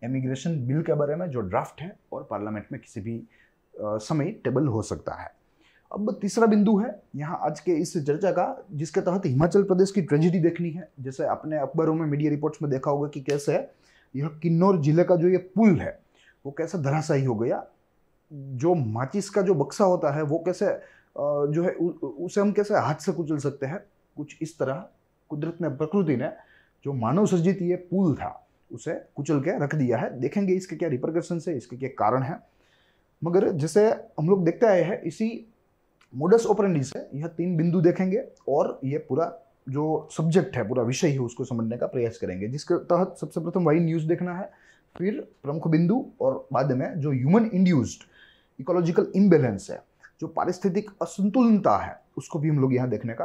इमिग्रेशन बिल के बारे में जो ड्राफ्ट है और पार्लियामेंट में किसी भी समय टेबल हो सकता है अब तीसरा बिंदु है यहाँ आज के इस चर्चा का जिसके तहत हिमाचल प्रदेश की ट्रेजिडी देखनी है जैसे आपने अखबारों में मीडिया रिपोर्ट्स में देखा होगा कि कैसे यह किन्नौर जिले का जो ये पुल है वो कैसा धराशाई हो गया जो माचिस का जो बक्सा होता है वो कैसे जो है उसे हम कैसे हाथ से कुचल सकते हैं कुछ इस तरह कुदरत ने प्रकृति ने जो मानव सृजित ये पुल था उसे कुचल के रख दिया है देखेंगे इसके क्या रिप्रकर्शन है इसके क्या कारण है मगर जैसे हम लोग देखते आए हैं इसी मोडस ऑपरेंडी से यह तीन बिंदु देखेंगे और यह पूरा जो सब्जेक्ट है पूरा विषय है उसको समझने का प्रयास करेंगे जिसके तहत सबसे प्रथम वही न्यूज़ देखना है फिर प्रमुख बिंदु और बाद में जो ह्यूमन इंड्यूस्ड इकोलॉजिकल इम्बेलेंस है जो पारिस्थितिक असंतुलनता है उसको भी हम लोग यहाँ देखने का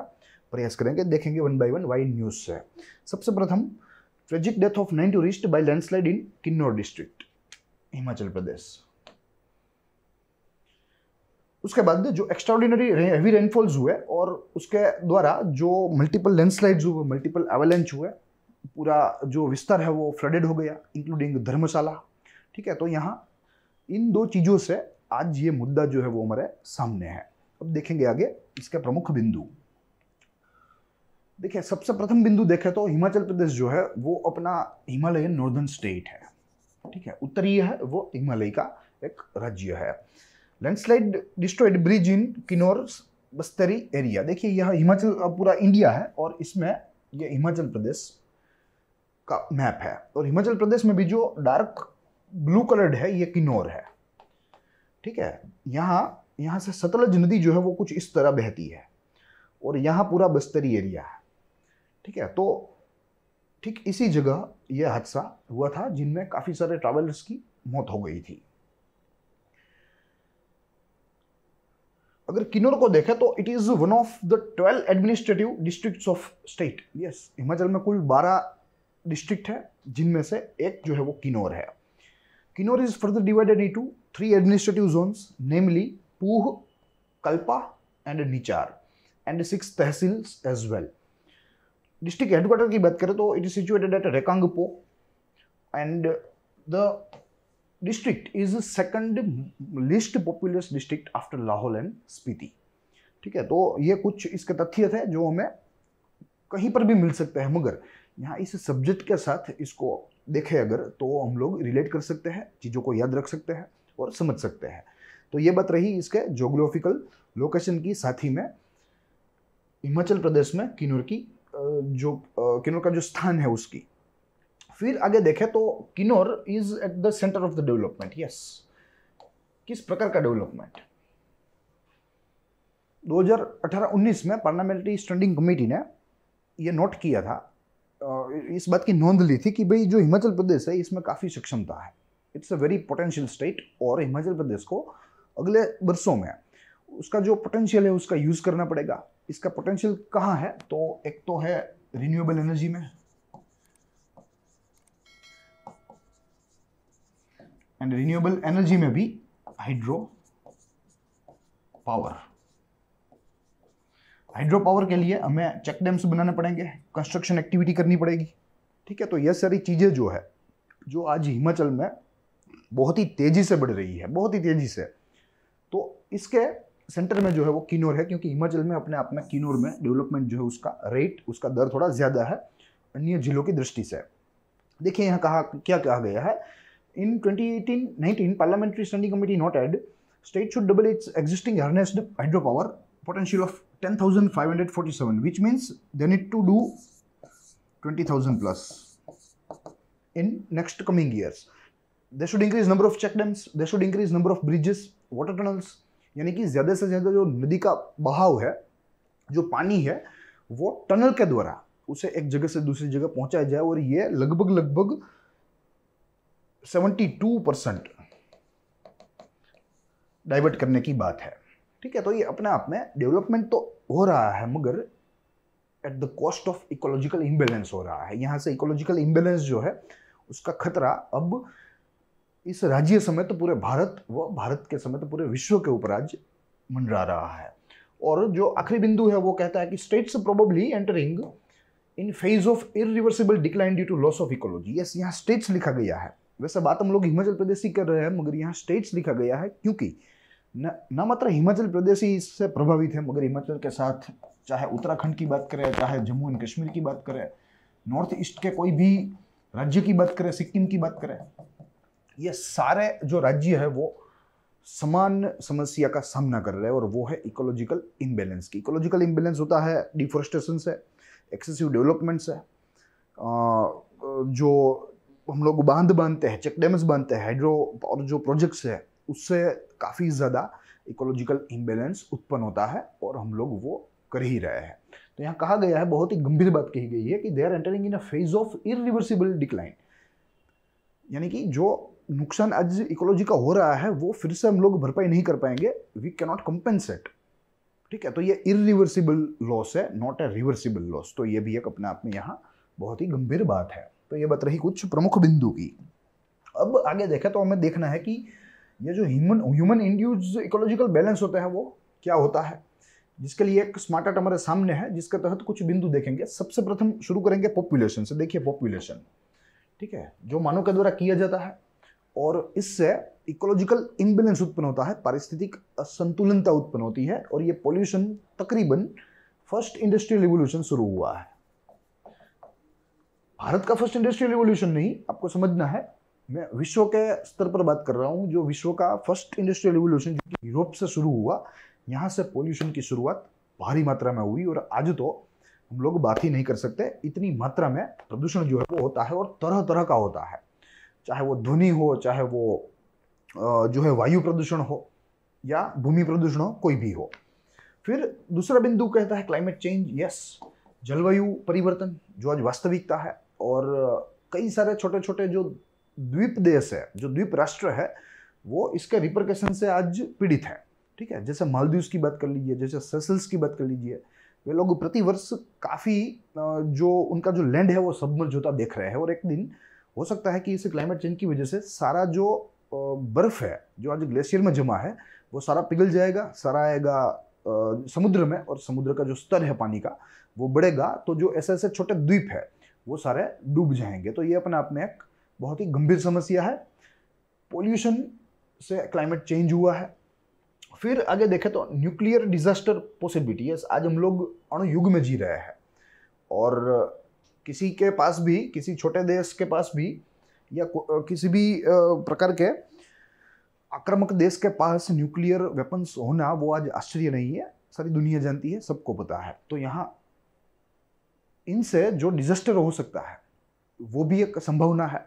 प्रयास करेंगे देखेंगे वन बाई वन वाई न्यूज से सबसे प्रथम tragic death of nine tourist by landslide in Kinnaur district Himachal Pradesh उसके बाद जो एक्स्ट्राऑर्डिनरी हैवी रेनफॉल्स हुए और उसके द्वारा जो मल्टीपल लैंडस्लाइड्स हुए मल्टीपल एवेलेंच हुए पूरा जो विस्तार है वो फ्लडेड हो गया इंक्लूडिंग धर्मशाला ठीक है तो यहाँ इन दो चीज़ों से आज ये मुद्दा जो है वो हमारे सामने है अब देखेंगे आगे इसके प्रमुख बिंदु देखिए सबसे प्रथम बिंदु देखें तो हिमाचल प्रदेश जो है वो अपना हिमालय नॉर्दर्न स्टेट है ठीक है उत्तरीय है वो हिमालय का एक राज्य है landslide destroyed bridge in Kinnaur बस्तरी एरिया देखिए यह हिमाचल पूरा इंडिया है और इसमें यह हिमाचल प्रदेश का मैप है और हिमाचल प्रदेश में भी जो डार्क ब्लू कलर्ड है ये किन्नौर है ठीक है यहाँ यहाँ से सतलज नदी जो है वो कुछ इस तरह बहती है और यहाँ पूरा बस्तरी एरिया है ठीक है तो ठीक इसी जगह यह हादसा हुआ था जिनमें काफ़ी सारे ट्रैवलर्स की मौत हो गई थी अगर किन्नौर को देखें तो it is one of the twelve administrative districts of state yes Himachal में कुल बारह डिस्ट्रिक्ट है जिनमें से एक जो है वो किन्नौर है Kinnaur is further divided into three administrative zones, namely Puh, Kalpa and Nichar and six tehsils as well. district district ki baat kare to it is situated at rekangpo and the district is the second least populous district after lahol and spiti ठीक है तो ये कुछ इसके तथ्य थे जो हमें कहीं पर भी मिल सकते हैं मगर यहाँ इस सब्जेक्ट के साथ इसको देखें अगर तो हम लोग रिलेट कर सकते हैं चीज़ों को याद रख सकते हैं और समझ सकते हैं तो ये बात रही इसके जोग्राफिकल लोकेशन की साथ ही में हिमाचल प्रदेश में किन्नौर की जो किन्नौर का जो स्थान है उसकी फिर आगे देखें तो Kinnaur is at the centre of the development yes किस प्रकार का डेवलपमेंट 2018-19 में पार्लियामेंट्री स्टैंडिंग कमेटी ने यह नोट किया था इस बात की नोंद ली थी कि भाई जो हिमाचल प्रदेश है इसमें काफ़ी सक्षमता है it's a very potential state और हिमाचल प्रदेश को अगले वर्षों में उसका जो पोटेंशियल है उसका यूज़ करना पड़ेगा इसका पोटेंशियल कहाँ है तो एक तो है रिन्यूएबल एनर्जी में एंड रिन्यूएबल एनर्जी में भी हाइड्रो पावर हाइड्रो पावर के लिए हमें चेक डैम्स बनाने पड़ेंगे कंस्ट्रक्शन एक्टिविटी करनी पड़ेगी ठीक है तो यह सारी चीज़ें जो है जो आज हिमाचल में बहुत ही तेजी से बढ़ रही है बहुत ही तेजी से तो इसके सेंटर में जो है वो किन्नौर है क्योंकि हिमाचल में अपने अपने में किन्नौर में डेवलपमेंट जो है उसका रेट उसका दर थोड़ा ज़्यादा है अन्य जिलों की दृष्टि से देखिए यहाँ कहा क्या कहा गया है in 2018 19 parliamentary standing committee noted state should double its existing harnessed hydro power potential of 10,547 thousand five hundred forty seven which means they need to do twenty thousand plus in next coming years they should increase number of check dams they should increase number of bridges water tunnels यानी कि ज़्यादा से ज़्यादा जो नदी का बहाव है जो पानी है वो टनल के द्वारा उसे एक जगह से दूसरी जगह पहुंचाया जाए और ये लगभग लगभग 72 परसेंट डाइवर्ट करने की बात है ठीक है तो ये अपने आप में डेवलपमेंट तो हो रहा है मगर at the cost of ecological imbalance हो रहा है यहाँ से इकोलॉजिकल इम्बेलेंस जो है उसका खतरा अब इस राज्य समय तो पूरे भारत व भारत के समय तो पूरे विश्व के ऊपर आज मंडरा रहा है और जो आखिरी बिंदु है वो कहता है कि state's probably entering in phase of irreversible decline due to loss of ecology yes यहाँ स्टेट्स लिखा गया है वैसे बात हम लोग हिमाचल प्रदेश ही कर रहे हैं मगर यहाँ स्टेट्स लिखा गया है क्योंकि न, न मात्र हिमाचल प्रदेश ही इससे प्रभावित है मगर हिमाचल के साथ चाहे उत्तराखंड की बात करें चाहे जम्मू एंड कश्मीर की बात करें नॉर्थ ईस्ट के कोई भी राज्य की बात करें सिक्किम की बात करें ये सारे जो राज्य है वो समान समस्या का सामना कर रहे हैं और वो है इकोलॉजिकल इम्बेलेंस की इकोलॉजिकल इम्बेलेंस होता है डिफोरेस्टेशन से एक्सेसिव डेवलपमेंट से जो हम लोग बांध बांधते हैं चेक डैम्स बांधते हैं हाइड्रो और जो प्रोजेक्ट्स है उससे काफ़ी ज़्यादा इकोलॉजिकल इम्बेलेंस उत्पन्न होता है और हम लोग वो कर ही रहे हैं तो यहाँ कहा गया है बहुत ही गंभीर बात कही गई है कि they are entering in a phase of irreversible decline यानी कि जो नुकसान आज इकोलॉजी का हो रहा है वो फिर से हम लोग भरपाई नहीं कर पाएंगे वी नॉट कंपेंसेट ठीक है तो ये इरिवर्सिबल लॉस है नॉट ए रिवर्सिबल लॉस तो ये भी एक अपने आप में यहाँ बहुत ही गंभीर बात है तो ये बात रही कुछ प्रमुख बिंदु की अब आगे देखें तो हमें देखना है कि ये जो human human induced ecological balance होता है वो क्या होता है जिसके लिए एक स्मार्ट आर्ट हमारे सामने है जिसके तहत कुछ बिंदु देखेंगे सबसे प्रथम शुरू करेंगे पॉपुलेशन से देखिए पॉपुलेशन ठीक है जो मानव के द्वारा किया जाता है और इससे इकोलॉजिकल इम्बेलेंस उत्पन्न होता है पारिस्थितिक असंतुलनता उत्पन्न होती है और ये पॉल्यूशन तकरीबन फर्स्ट इंडस्ट्रियल रिवोल्यूशन शुरू हुआ है भारत का फर्स्ट इंडस्ट्रियल रिवोल्यूशन नहीं आपको समझना है मैं विश्व के स्तर पर बात कर रहा हूँ जो विश्व का फर्स्ट इंडस्ट्रियल रिवोल्यूशन जो यूरोप से शुरू हुआ यहाँ से पॉल्यूशन की शुरुआत भारी मात्रा में हुई और आज तो हम लोग बात ही नहीं कर सकते इतनी मात्रा में प्रदूषण जो है वो होता है और तरह तरह का होता है चाहे वो ध्वनि हो चाहे वो जो है वायु प्रदूषण हो या भूमि प्रदूषण हो कोई भी हो फिर दूसरा बिंदु कहता है क्लाइमेट चेंज यस जलवायु परिवर्तन जो आज वास्तविकता है और कई सारे छोटे छोटे जो द्वीप देश है जो द्वीप राष्ट्र है वो इसके रिप्रकेशन से आज पीड़ित है ठीक है जैसे मालदीव्स की बात कर लीजिए जैसे सेसल्स की बात कर लीजिए वे लोग प्रतिवर्ष काफ़ी जो उनका जो लैंड है वो सबमर्ज होता देख रहे हैं और एक दिन हो सकता है कि इस क्लाइमेट चेंज की वजह से सारा जो बर्फ़ है जो आज ग्लेशियर में जमा है वो सारा पिघल जाएगा सारा आएगा समुद्र में और समुद्र का जो स्तर है पानी का वो बढ़ेगा तो जो ऐसे ऐसे छोटे द्वीप है वो सारे डूब जाएंगे तो ये अपने आप में एक बहुत ही गंभीर समस्या है पोल्यूशन से क्लाइमेट चेंज हुआ है फिर आगे देखें तो न्यूक्लियर डिजास्टर पॉसिबिलिटी आज हम लोग अणुयुग में जी रहे हैं और किसी के पास भी किसी छोटे देश के पास भी या किसी भी प्रकार के आक्रामक देश के पास न्यूक्लियर वेपन्स होना वो आज आश्चर्य नहीं है सारी दुनिया जानती है सबको पता है तो यहाँ इनसे जो डिजास्टर हो सकता है वो भी एक संभावना है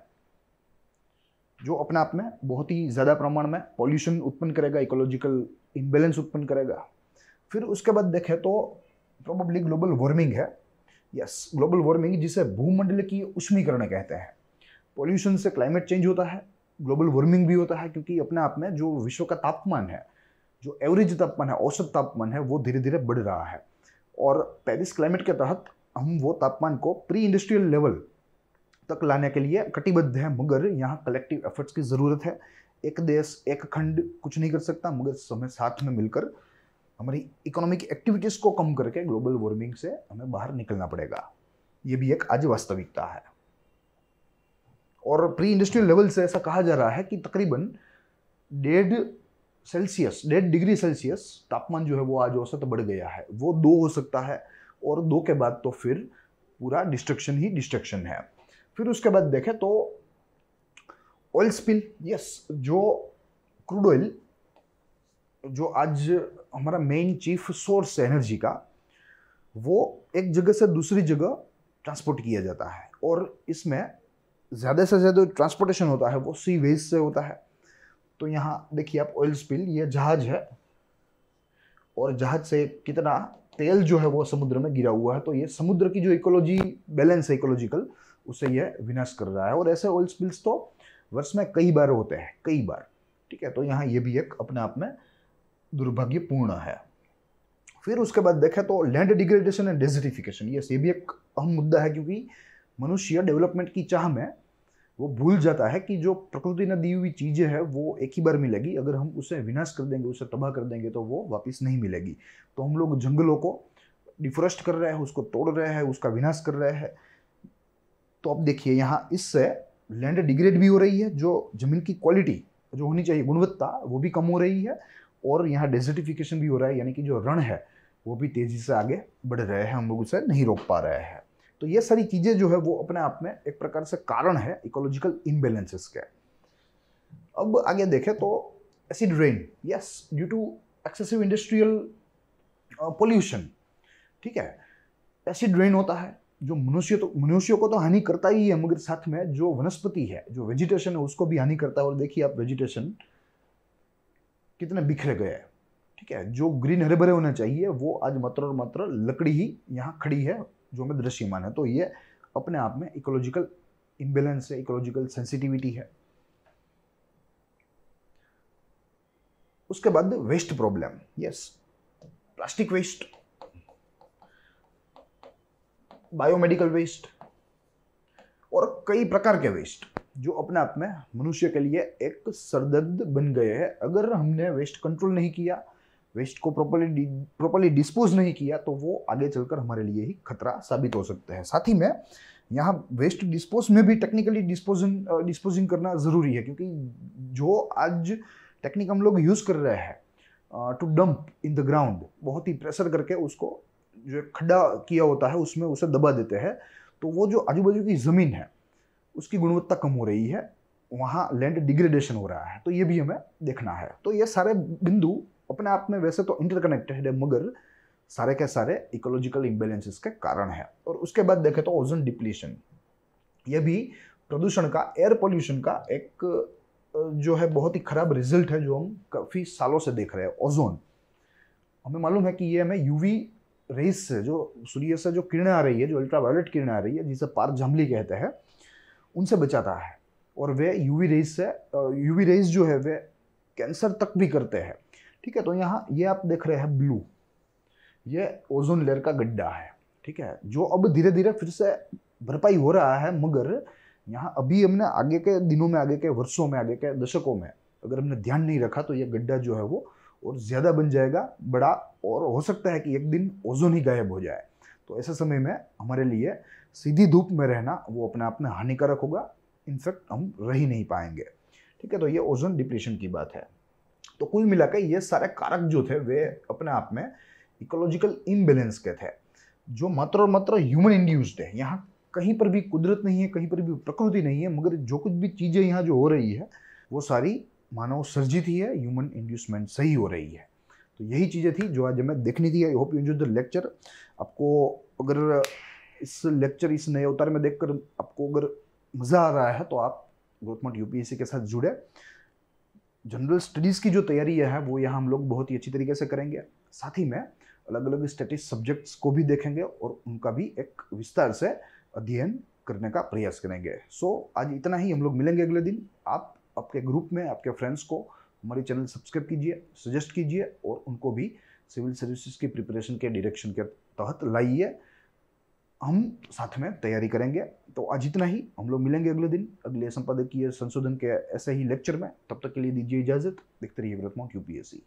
जो अपने आप में बहुत ही ज़्यादा प्रमाण में पॉल्यूशन उत्पन्न करेगा इकोलॉजिकल इम्बेलेंस उत्पन्न करेगा फिर उसके बाद देखें तो प्रोबली ग्लोबल वार्मिंग है यस ग्लोबल वार्मिंग जिसे भूमंडल की उष्मीकरण कहते हैं पॉल्यूशन से क्लाइमेट चेंज होता है ग्लोबल वार्मिंग भी होता है क्योंकि अपने आप में जो विश्व का तापमान है जो एवरेज तापमान है औसत तापमान है वो धीरे धीरे बढ़ रहा है और पेरिस क्लाइमेट के तहत हम वो तापमान को प्री इंडस्ट्रियल लेवल तक लाने के लिए कटिबद्ध है मगर यहाँ कलेक्टिव एफर्ट्स की ज़रूरत है एक देश एक खंड कुछ नहीं कर सकता मगर समय साथ में मिलकर हमारी इकोनॉमिक एक्टिविटीज़ को कम करके ग्लोबल वार्मिंग से हमें बाहर निकलना पड़ेगा ये भी एक आज वास्तविकता है और प्री इंडस्ट्रियल लेवल से ऐसा कहा जा रहा है कि तकरीबन डेढ़ सेल्सियस डेढ़ डिग्री सेल्सियस तापमान जो है वो आज औसत बढ़ गया है वो दो हो सकता है और दो के बाद तो फिर पूरा डिस्ट्रक्शन ही डिस्ट्रक्शन है फिर उसके बाद देखें तो ऑयल स्पिल यस जो क्रूड ऑयल जो आज हमारा मेन चीफ सोर्स है एनर्जी का वो एक जगह से दूसरी जगह ट्रांसपोर्ट किया जाता है और इसमें ज़्यादा से ज़्यादा ट्रांसपोर्टेशन होता है वो सी वेज से होता है तो यहाँ देखिए आप ऑयल स्पिल ये जहाज है और जहाज से कितना तेल जो है वो समुद्र में गिरा हुआ है तो ये समुद्र की जो इकोलॉजी बैलेंस है इकोलॉजिकल उसे यह विनाश कर रहा है और ऐसे ऑयल स्पिल्स तो वर्ष में कई बार होते हैं कई बार ठीक है तो यहाँ ये भी एक अपने आप में दुर्भाग्यपूर्ण है फिर उसके बाद देखें तो लैंड डिग्रेडेशन एंड डेजर्टिफिकेशन ये ये भी एक अहम मुद्दा है क्योंकि मनुष्य डेवलपमेंट की चाह में वो भूल जाता है कि जो प्रकृति ने दी हुई चीज़ें हैं वो एक ही बार मिलेगी अगर हम उसे विनाश कर देंगे उसे तबाह कर देंगे तो वो वापस नहीं मिलेगी तो हम लोग जंगलों को डिफोरेस्ट कर रहे हैं उसको तोड़ रहे हैं उसका विनाश कर रहे हैं तो अब देखिए यहाँ इससे लैंड डिग्रेड भी हो रही है जो ज़मीन की क्वालिटी जो होनी चाहिए गुणवत्ता वो भी कम हो रही है और यहाँ डेजर्टिफिकेशन भी हो रहा है यानी कि जो रण है वो भी तेज़ी से आगे बढ़ रहे हैं हम लोग उसे नहीं रोक पा रहे हैं तो ये सारी चीज़ें जो है वो अपने आप में एक प्रकार से कारण है इकोलॉजिकल इम्बेलेंसेस के अब आगे देखें तो acid rain yes due to excessive industrial pollution ठीक है एसिड रेन होता है जो मनुष्य तो मनुष्य को तो हानि करता ही है मगर साथ में जो वनस्पति है जो वेजिटेशन है उसको भी हानि करता है और देखिए आप वेजिटेशन कितने बिखरे गए हैं ठीक है जो ग्रीन हरे भरे होने चाहिए वो आज मात्र और मात्र लकड़ी ही यहाँ खड़ी है जो हमें दृश्यमान है तो ये अपने आप में इकोलॉजिकल इम्बेलेंस है इकोलॉजिकल सेंसिटिविटी है उसके बाद waste problem yes plastic waste biomedical waste और कई प्रकार के वेस्ट जो अपने आप में मनुष्य के लिए एक सरदर्द बन गए हैं अगर हमने वेस्ट कंट्रोल नहीं किया वेस्ट को प्रॉपरली प्रॉपरली डिस्पोज नहीं किया तो वो आगे चलकर हमारे लिए ही खतरा साबित हो सकते हैं साथ ही में यहाँ वेस्ट डिस्पोज में भी टेक्निकली डिस्पोजिंग डिस्पोजिंग करना ज़रूरी है क्योंकि जो आज टेक्निक हम लोग यूज़ कर रहे हैं to dump in the ground बहुत ही प्रेशर करके उसको जो खड्डा किया होता है उसमें उसे दबा देते हैं तो वो जो आजू बाजू की ज़मीन है उसकी गुणवत्ता कम हो रही है वहाँ लैंड डिग्रेडेशन हो रहा है तो ये भी हमें देखना है तो ये सारे बिंदु अपने आप में वैसे तो इंटरकनेक्टेड है मगर सारे के सारे इकोलॉजिकल इम्बेलेंसेस के कारण है और उसके बाद देखें तो ओजन डिप्लीशन ये भी प्रदूषण का एयर पोल्यूशन का एक जो है बहुत ही खराब रिजल्ट है जो हम काफ़ी सालों से देख रहे हैं ओजोन हमें मालूम है कि ये हमें यूवी रेस से जो सूर्य से जो किरण आ रही है जो अल्ट्रावायलेट किरण आ रही है जिसे पार झमली कहते हैं उनसे बचाता है और वे यूवी रेस से यूवी रेस जो है वे कैंसर तक भी करते हैं ठीक है तो यहाँ ये आप देख रहे हैं ब्लू ये ओजोन लेयर का गड्ढा है ठीक है जो अब धीरे धीरे फिर से भरपाई हो रहा है मगर यहाँ अभी हमने आगे के दिनों में आगे के वर्षों में आगे के दशकों में अगर हमने ध्यान नहीं रखा तो ये गड्ढा जो है वो और ज़्यादा बन जाएगा बड़ा और हो सकता है कि एक दिन ओजोन ही गायब हो जाए तो ऐसे समय में हमारे लिए सीधी धूप में रहना वो अपने आप में हानिकारक होगा इनफैक्ट हम रह ही नहीं पाएंगे ठीक है तो ये ओजोन डिप्रेशन की बात है तो कुल मिलाकर ये सारे कारक जो थे वे अपने आप में इकोलॉजिकल इम्बेलेंस के थे जो मात्र और मात्र ह्यूमन इंड्यूस्ड है यहाँ कहीं पर भी कुदरत नहीं है कहीं पर भी प्रकृति नहीं है मगर जो कुछ भी चीज़ें यहाँ जो हो रही है वो सारी मानव सर्जित ही है ह्यूमन इंड्यूसमेंट सही हो रही है तो यही चीज़ें थी जो आज हमें देखनी थी I hope you the lecture आपको अगर इस लेक्चर इस नए अवतार में देखकर आपको अगर मज़ा आ रहा है तो आप ग्रोथमोट यूपीएससी के साथ जुड़े जनरल स्टडीज़ की जो तैयारी है वो यहाँ हम लोग बहुत ही अच्छी तरीके से करेंगे साथ ही में अलग अलग स्टेटिक सब्जेक्ट्स को भी देखेंगे और उनका भी एक विस्तार से अध्ययन करने का प्रयास करेंगे सो so, आज इतना ही हम लोग मिलेंगे अगले दिन आप आपके ग्रुप में आपके फ्रेंड्स को हमारे चैनल सब्सक्राइब कीजिए सजेस्ट कीजिए और उनको भी सिविल सर्विसेज की प्रिपरेशन के डायरेक्शन के तहत लाइए हम साथ में तैयारी करेंगे तो आज इतना ही हम लोग मिलेंगे अगले दिन अगले संपादकीय संशोधन के ऐसे ही लेक्चर में तब तक के लिए दीजिए इजाजत देखते रहिए विरतमा यूपीएससी